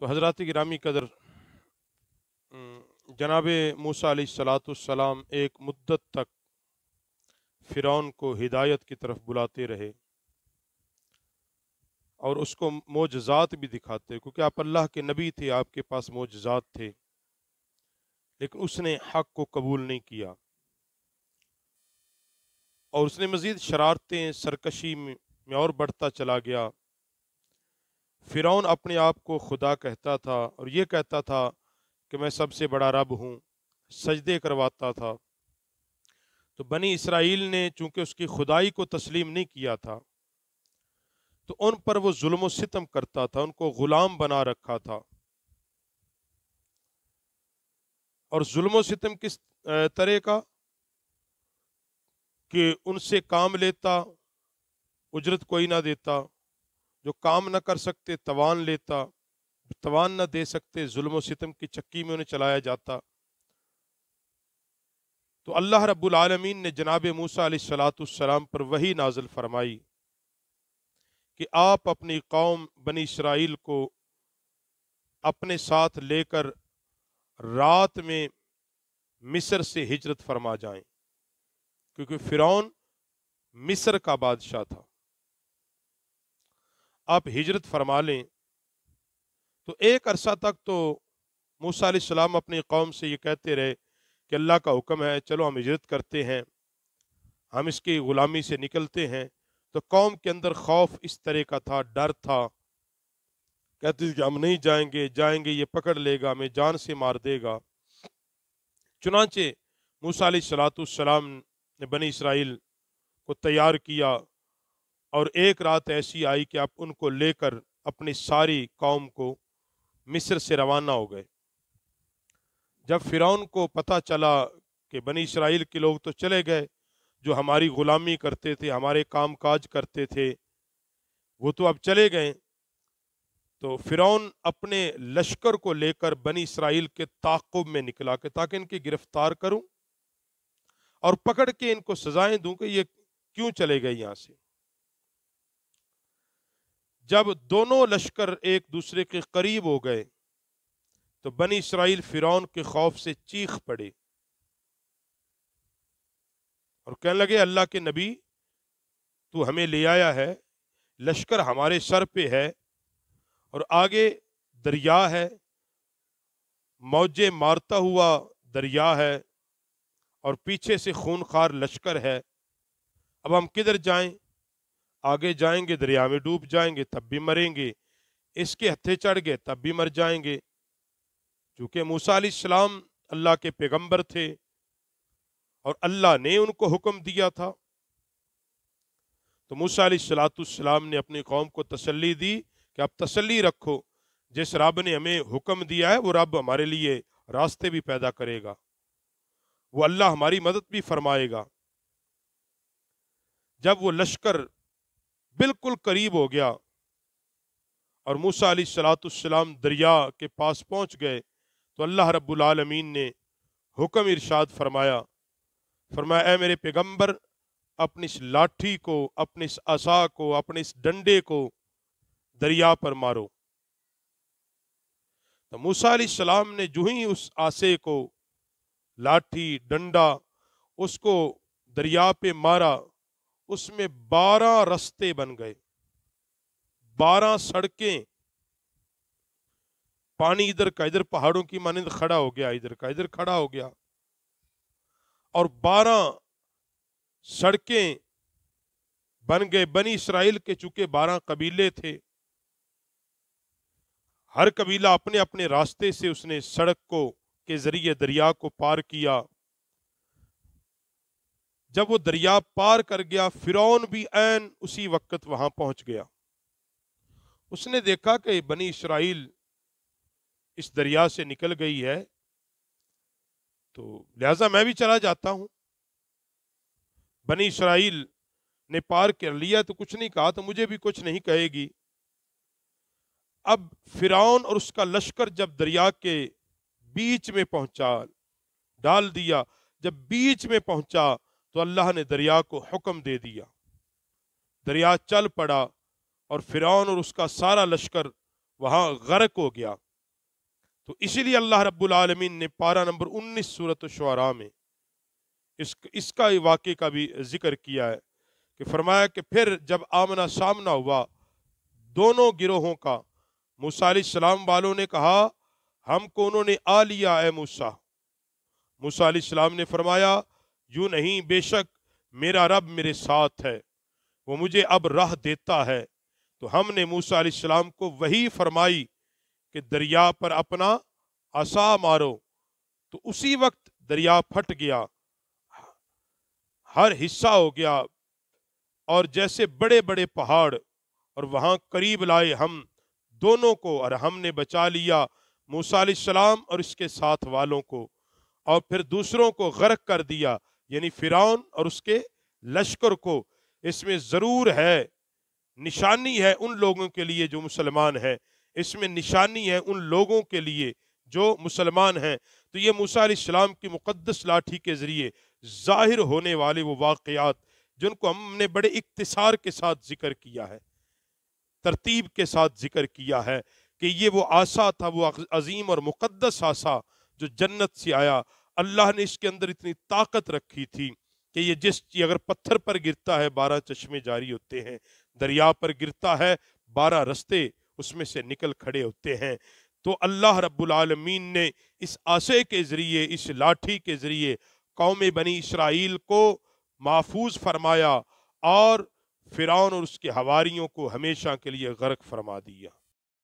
तो हजरत ग्रामी कदर जनाब मूसा सलाम एक मुद्दत तक फ़िरौन को हिदायत की तरफ बुलाते रहे और उसको मोजात भी दिखाते क्योंकि आप अल्लाह के नबी थे आपके पास मोजात थे लेकिन उसने हक को कबूल नहीं किया और उसने मज़ीद शरारतें सरकशी में और बढ़ता चला गया फ़िरौन अपने आप को खुदा कहता था और ये कहता था कि मैं सबसे बड़ा रब हूँ सजदे करवाता था तो बनी इसराइल ने चूंकि उसकी खुदाई को तस्लीम नहीं किया था तो उन पर वो जुल्म सितम करता था उनको ग़ुलाम बना रखा था और जुल्म सितम किस तरह का कि उनसे काम लेता उजरत कोई ना देता जो काम न कर सकते तवान लेता तवान न दे सकते जुल्म सितम की चक्की में उन्हें चलाया जाता तो अल्लाह रब्बुल आलमीन ने जनाब मूसा सलाम पर वही नाजल फरमाई कि आप अपनी कौम बनी इसराइल को अपने साथ लेकर रात में मिस्र से हिजरत फरमा जाएं क्योंकि फ़िरौन मिस्र का बादशाह था आप हिजरत फरमा लें तो एक अरसा तक तो मूसा सलाम अपनी कौम से ये कहते रहे कि अल्लाह का हुक्म है चलो हम हिजरत करते हैं हम इसकी ग़ुलामी से निकलते हैं तो कौम के अंदर खौफ इस तरह का था डर था कहते थे कि हम नहीं जाएंगे जाएंगे ये पकड़ लेगा हमें जान से मार देगा चुनाचे मूसा सलातम ने बनी इसराइल को तैयार किया और एक रात ऐसी आई कि आप उनको लेकर अपनी सारी कौम को मिस्र से रवाना हो गए जब फिरौन को पता चला कि बनी इसराइल के लोग तो चले गए जो हमारी गुलामी करते थे हमारे काम काज करते थे वो तो अब चले गए तो फिरौन अपने लश्कर को लेकर बनी इसराइल के ताकुब में निकला के ताकि इनकी गिरफ्तार करूं और पकड़ के इनको सजाएं दूं कि ये क्यों चले गए यहाँ से जब दोनों लश्कर एक दूसरे के करीब हो गए तो बनी इसराइल फिरौन के खौफ से चीख पड़े और कहने लगे अल्लाह के नबी तू हमें ले आया है लश्कर हमारे सर पे है और आगे दरिया है मौजे मारता हुआ दरिया है और पीछे से खूनखार लश्कर है अब हम किधर जाएं आगे जाएंगे दरिया में डूब जाएंगे तब भी मरेंगे इसके हथे चढ़ गए तब भी मर जाएंगे चूंकि मूसा सलाम अल्लाह के पैगंबर थे और अल्लाह ने उनको हुक्म दिया था तो मूसा सलाम ने अपनी कौम को तसल्ली दी कि आप तसल्ली रखो जिस रब ने हमें हुक्म दिया है वो रब हमारे लिए रास्ते भी पैदा करेगा वो अल्लाह हमारी मदद भी फरमाएगा जब वो लश्कर बिल्कुल करीब हो गया और मूसा सलातम दरिया के पास पहुंच गए तो अल्लाह रब्बुल ने हुक्म इरशाद फरमाया फरमाया मेरे पैगंबर अपनी इस लाठी को अपने इस असा को अपने इस डंडे को दरिया पर मारो तो मूसा सलाम ने जो ही उस आसे को लाठी डंडा उसको दरिया पे मारा उसमें बारह रस्ते बन गए बारह सड़कें पानी इधर का इधर पहाड़ों की मानंद तो खड़ा हो गया इधर का इधर खड़ा हो गया और बारह सड़कें बन गए बनी इसराइल के चूंकि बारह कबीले थे हर कबीला अपने अपने रास्ते से उसने सड़क को के जरिए दरिया को पार किया जब वो दरिया पार कर गया फिरौन भी एन उसी वक्त वहां पहुंच गया उसने देखा कि बनी इसराइल इस दरिया से निकल गई है तो लिहाजा मैं भी चला जाता हूं बनी इसराइल ने पार कर लिया तो कुछ नहीं कहा तो मुझे भी कुछ नहीं कहेगी अब फिरौन और उसका लश्कर जब दरिया के बीच में पहुंचा डाल दिया जब बीच में पहुंचा तो अल्लाह ने दरिया को हुक्म दे दिया दरिया चल पड़ा और फिरौन और उसका सारा लश्कर वहाँ गर्क हो गया तो इसीलिए अल्लाह रब्बुल रबालमीन ने पारा नंबर उन्नीस सूरत शुरा में इस इसका वाक़े का भी जिक्र किया है कि फरमाया कि फिर जब आमना सामना हुआ दोनों गिरोहों का मूसा सलाम वालों ने कहा हमको उन्होंने आ लिया है मूसा मूसा सलाम ने फरमाया यू नहीं बेशक मेरा रब मेरे साथ है वो मुझे अब राह देता है तो हमने मूसा सलाम को वही फरमाई कि दरिया पर अपना आसा मारो तो उसी वक्त दरिया फट गया हर हिस्सा हो गया और जैसे बड़े बड़े पहाड़ और वहाँ करीब लाए हम दोनों को और हमने बचा लिया मूसा सलाम और इसके साथ वालों को और फिर दूसरों को गर्क कर दिया यानी फिरौन और उसके लश्कर को इसमें ज़रूर है निशानी है उन लोगों के लिए जो मुसलमान हैं इसमें निशानी है उन लोगों के लिए जो मुसलमान हैं तो ये मूसा इस्लाम की मुक़दस लाठी के ज़रिए ज़ाहिर होने वाले वो वाक़ात जिनको हमने बड़े इकतसार के साथ ज़िक्र किया है तरतीब के साथ ज़िक्र किया है कि ये वो आशा था वो अजीम और मुक़दस आशा जो जन्नत से आया अल्लाह ने इसके अंदर इतनी ताकत रखी थी कि ये जिस अगर पत्थर पर गिरता है बारह चश्मे जारी होते हैं दरिया पर गिरता है बारह रस्ते उसमें से निकल खड़े होते हैं तो अल्लाह रब्बुलमीन ने इस आशे के ज़रिए इस लाठी के ज़रिए कौम बनी इसराइल को महफूज फरमाया और फ़िरौन और उसके हवारीयों को हमेशा के लिए गर्क फरमा दिया